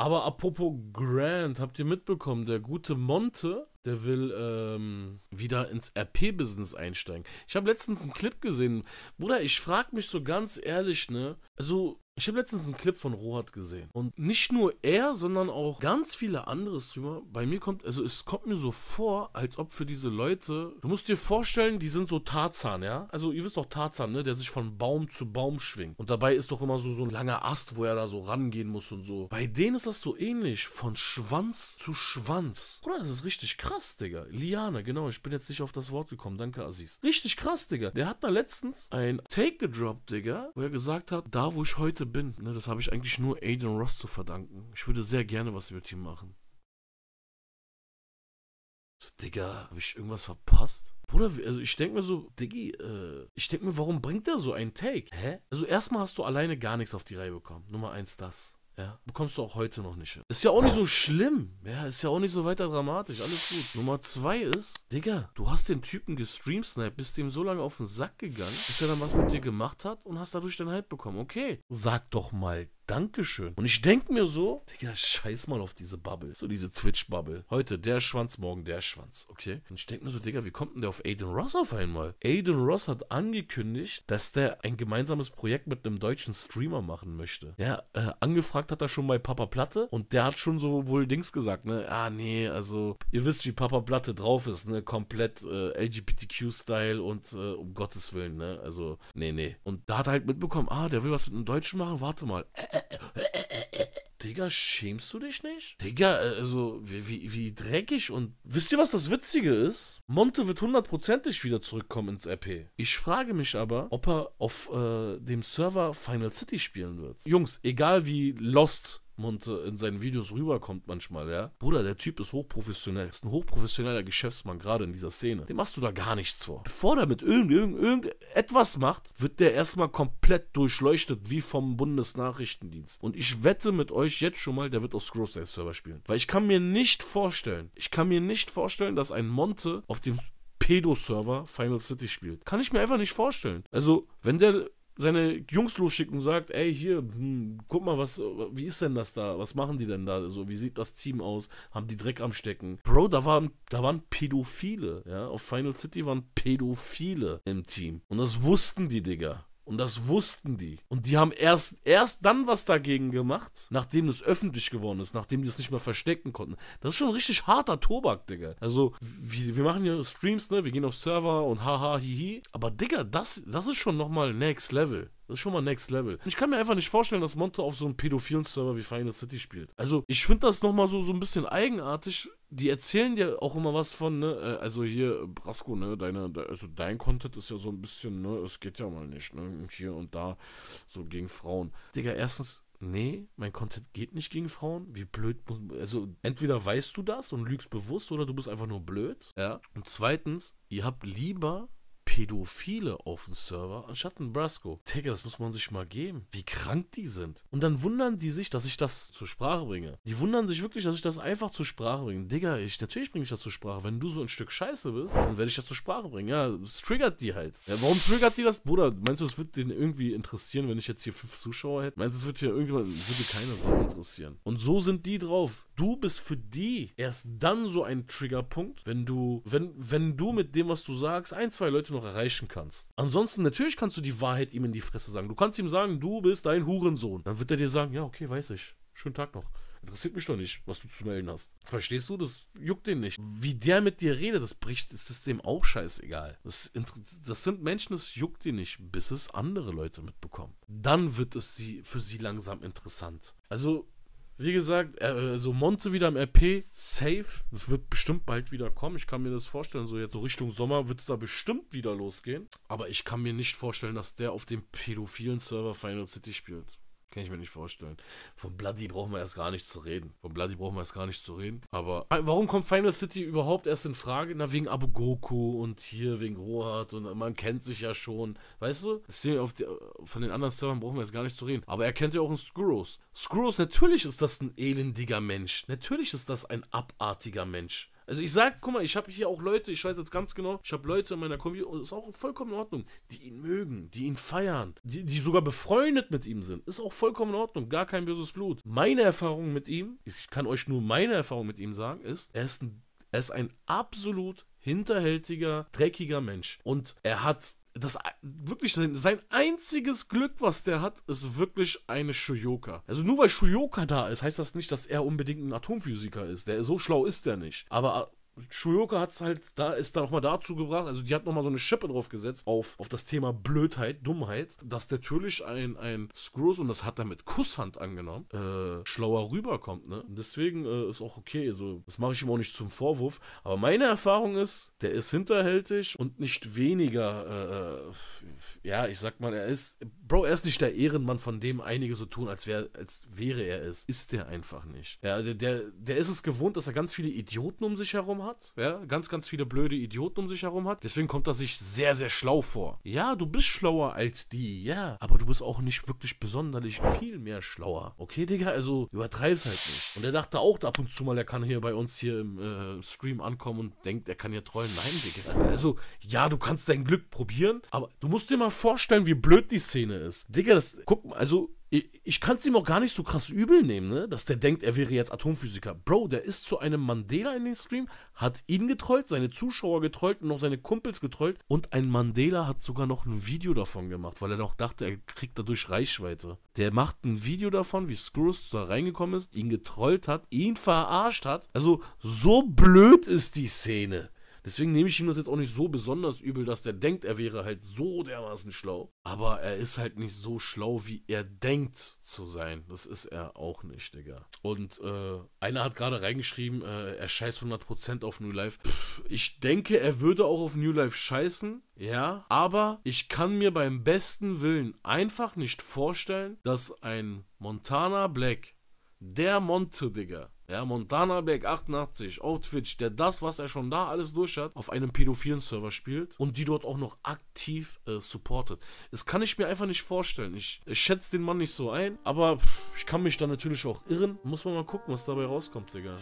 Aber apropos Grant, habt ihr mitbekommen, der gute Monte, der will ähm, wieder ins RP-Business einsteigen. Ich habe letztens einen Clip gesehen. Bruder, ich frage mich so ganz ehrlich, ne? Also, ich habe letztens einen Clip von Rohat gesehen. Und nicht nur er, sondern auch ganz viele andere Streamer. Bei mir kommt, also es kommt mir so vor, als ob für diese Leute, du musst dir vorstellen, die sind so Tarzan, ja? Also ihr wisst doch Tarzan, ne? Der sich von Baum zu Baum schwingt. Und dabei ist doch immer so, so ein langer Ast, wo er da so rangehen muss und so. Bei denen ist das so ähnlich. Von Schwanz zu Schwanz. Bruder, das ist richtig krass, Digga. Liane, genau. Ich bin jetzt nicht auf das Wort gekommen. Danke, Aziz. Richtig krass, Digga. Der hat da letztens ein Take gedroppt, Digga, wo er gesagt hat, da wo ich heute bin, ne, das habe ich eigentlich nur Aiden Ross zu verdanken. Ich würde sehr gerne was mit ihm machen. So, Digga, habe ich irgendwas verpasst? Bruder, also ich denke mir so, Diggi, äh, ich denke mir, warum bringt er so einen Take? Hä? Also erstmal hast du alleine gar nichts auf die Reihe bekommen. Nummer eins das. Ja, bekommst du auch heute noch nicht hin. Ist ja auch nicht so schlimm. Ja, ist ja auch nicht so weiter dramatisch. Alles gut. Nummer zwei ist, Digga, du hast den Typen gestreamsniped, bist dem so lange auf den Sack gegangen, bis er dann was mit dir gemacht hat und hast dadurch deinen Hype bekommen. Okay, sag doch mal Dankeschön. Und ich denke mir so, Digga, scheiß mal auf diese Bubble. So diese Twitch-Bubble. Heute der Schwanz, morgen der Schwanz, okay? Und ich denke mir so, Digga, wie kommt denn der auf Aiden Ross auf einmal? Aiden Ross hat angekündigt, dass der ein gemeinsames Projekt mit einem deutschen Streamer machen möchte. Ja, äh, angefragt hat er schon bei Papa Platte und der hat schon so wohl Dings gesagt, ne? Ah, nee, also, ihr wisst, wie Papa Platte drauf ist, ne? Komplett äh, LGBTQ-Style und äh, um Gottes Willen, ne? Also, nee, nee. Und da hat er halt mitbekommen, ah, der will was mit einem Deutschen machen, warte mal. Äh, Digga, schämst du dich nicht? Digga, äh, also, wie, wie, wie dreckig und. Wisst ihr, was das Witzige ist? Monte wird hundertprozentig wieder zurückkommen ins RP. Ich frage mich aber, ob er auf äh, dem Server Final City spielen wird. Jungs, egal wie lost und äh, in seinen Videos rüberkommt manchmal, ja. Bruder, der Typ ist hochprofessionell. Ist ein hochprofessioneller Geschäftsmann, gerade in dieser Szene. Dem machst du da gar nichts vor. Bevor der mit irgendetwas macht, wird der erstmal komplett durchleuchtet, wie vom Bundesnachrichtendienst. Und ich wette mit euch jetzt schon mal, der wird auf Scrollsize server spielen. Weil ich kann mir nicht vorstellen, ich kann mir nicht vorstellen, dass ein Monte auf dem Pedo-Server Final City spielt. Kann ich mir einfach nicht vorstellen. Also, wenn der seine Jungs losschicken und sagt, ey, hier, hm, guck mal, was, wie ist denn das da? Was machen die denn da? So, also, wie sieht das Team aus? Haben die Dreck am Stecken? Bro, da waren, da waren Pädophile, ja. Auf Final City waren Pädophile im Team. Und das wussten die, Digga. Und das wussten die. Und die haben erst, erst dann was dagegen gemacht, nachdem es öffentlich geworden ist, nachdem die es nicht mehr verstecken konnten. Das ist schon ein richtig harter Tobak, Digga. Also, wir, wir machen hier Streams, ne? Wir gehen auf Server und haha, hihi. Aber Digga, das, das ist schon nochmal Next Level. Das ist schon mal Next Level. Ich kann mir einfach nicht vorstellen, dass Monte auf so einem pädophilen Server wie Final City spielt. Also, ich finde das nochmal so, so ein bisschen eigenartig. Die erzählen dir auch immer was von, ne? Äh, also hier, Brasco, ne? Deine, also dein Content ist ja so ein bisschen, ne? Es geht ja mal nicht, ne? Hier und da, so gegen Frauen. Digga, erstens, nee, mein Content geht nicht gegen Frauen. Wie blöd muss. Also, entweder weißt du das und lügst bewusst oder du bist einfach nur blöd. Ja. Und zweitens, ihr habt lieber Pädophile auf dem Server anstatt ein Brasco. Digga, das muss man sich mal geben. Wie krank die sind. Und dann wundern die sich, dass ich das zur Sprache bringe. Die wundern sich wirklich, dass ich das einfach zur Sprache bringe. Digga, ich, natürlich bringe ich das zur Sprache. Wenn du so ein Stück Scheiße bist, dann werde ich das zur Sprache bringen. Ja, es triggert die halt. Ja, warum triggert die das? Bruder, meinst du, es wird denen irgendwie interessieren, wenn ich jetzt hier fünf Zuschauer hätte? Meinst du, es wird hier irgendjemand, würde keiner Sau interessieren? Und so sind die drauf du bist für die erst dann so ein Triggerpunkt, wenn du, wenn, wenn du mit dem, was du sagst, ein, zwei Leute noch erreichen kannst. Ansonsten, natürlich kannst du die Wahrheit ihm in die Fresse sagen. Du kannst ihm sagen, du bist dein Hurensohn. Dann wird er dir sagen, ja, okay, weiß ich. Schönen Tag noch. Interessiert mich doch nicht, was du zu melden hast. Verstehst du? Das juckt den nicht. Wie der mit dir redet, das bricht, das ist dem auch scheißegal. Das, das sind Menschen, das juckt den nicht, bis es andere Leute mitbekommen. Dann wird es sie, für sie langsam interessant. Also, wie gesagt, äh, so Monte wieder im RP, safe. Das wird bestimmt bald wieder kommen. Ich kann mir das vorstellen. So jetzt so Richtung Sommer wird es da bestimmt wieder losgehen. Aber ich kann mir nicht vorstellen, dass der auf dem pädophilen Server Final City spielt. Kann ich mir nicht vorstellen. Von Bloody brauchen wir erst gar nicht zu reden. Von Bloody brauchen wir erst gar nicht zu reden. Aber warum kommt Final City überhaupt erst in Frage? Na, wegen Abu Goku und hier wegen Rohat und man kennt sich ja schon. Weißt du? Deswegen auf die, von den anderen Servern brauchen wir jetzt gar nicht zu reden. Aber er kennt ja auch einen Skurros. Skurros, natürlich ist das ein elendiger Mensch. Natürlich ist das ein abartiger Mensch. Also ich sag, guck mal, ich habe hier auch Leute, ich weiß jetzt ganz genau, ich habe Leute in meiner Community, und ist auch vollkommen in Ordnung, die ihn mögen, die ihn feiern, die, die sogar befreundet mit ihm sind. Ist auch vollkommen in Ordnung, gar kein böses Blut. Meine Erfahrung mit ihm, ich kann euch nur meine Erfahrung mit ihm sagen, ist, er ist ein, er ist ein absolut hinterhältiger, dreckiger Mensch. Und er hat das wirklich sein, sein einziges Glück, was der hat, ist wirklich eine Shuyoka. Also nur weil Shuyoka da ist, heißt das nicht, dass er unbedingt ein Atomphysiker ist. Der so schlau ist der nicht. Aber Shuyoka hat es halt, da ist da nochmal dazu gebracht, also die hat nochmal so eine Schippe drauf gesetzt auf, auf das Thema Blödheit, Dummheit, dass natürlich ein, ein Screws, und das hat er mit Kusshand angenommen, äh, schlauer rüberkommt, ne? Und deswegen äh, ist auch okay, so, das mache ich ihm auch nicht zum Vorwurf, aber meine Erfahrung ist, der ist hinterhältig und nicht weniger, äh, äh ja, ich sag mal, er ist, Bro, er ist nicht der Ehrenmann, von dem einige so tun, als, wär, als wäre er es. Ist der einfach nicht. Ja, der, der, der ist es gewohnt, dass er ganz viele Idioten um sich herum hat hat, ja, ganz, ganz viele blöde Idioten um sich herum hat. Deswegen kommt er sich sehr, sehr schlau vor. Ja, du bist schlauer als die, ja, aber du bist auch nicht wirklich besonders viel mehr schlauer. Okay, Digga, also übertreib's halt nicht. Und er dachte auch ab und zu mal, er kann hier bei uns hier im äh, Stream ankommen und denkt, er kann hier trollen. Nein, Digga. Also, ja, du kannst dein Glück probieren, aber du musst dir mal vorstellen, wie blöd die Szene ist. Digga, das, guck mal, also ich, ich kann es ihm auch gar nicht so krass übel nehmen, ne? dass der denkt, er wäre jetzt Atomphysiker. Bro, der ist zu einem Mandela in den Stream, hat ihn getrollt, seine Zuschauer getrollt und noch seine Kumpels getrollt. Und ein Mandela hat sogar noch ein Video davon gemacht, weil er doch dachte, er kriegt dadurch Reichweite. Der macht ein Video davon, wie Skrulls da reingekommen ist, ihn getrollt hat, ihn verarscht hat. Also so blöd ist die Szene. Deswegen nehme ich ihm das jetzt auch nicht so besonders übel, dass der denkt, er wäre halt so dermaßen schlau. Aber er ist halt nicht so schlau, wie er denkt zu sein. Das ist er auch nicht, Digga. Und äh, einer hat gerade reingeschrieben, äh, er scheißt 100% auf New Life. Pff, ich denke, er würde auch auf New Life scheißen. Ja, aber ich kann mir beim besten Willen einfach nicht vorstellen, dass ein Montana Black, der Monte, Digga, ja, Montana Black 88 auf Twitch, der das, was er schon da alles durch hat, auf einem pädophilen Server spielt und die dort auch noch aktiv äh, supportet. Das kann ich mir einfach nicht vorstellen. Ich, ich schätze den Mann nicht so ein, aber pff, ich kann mich da natürlich auch irren. Muss man mal gucken, was dabei rauskommt, Digga.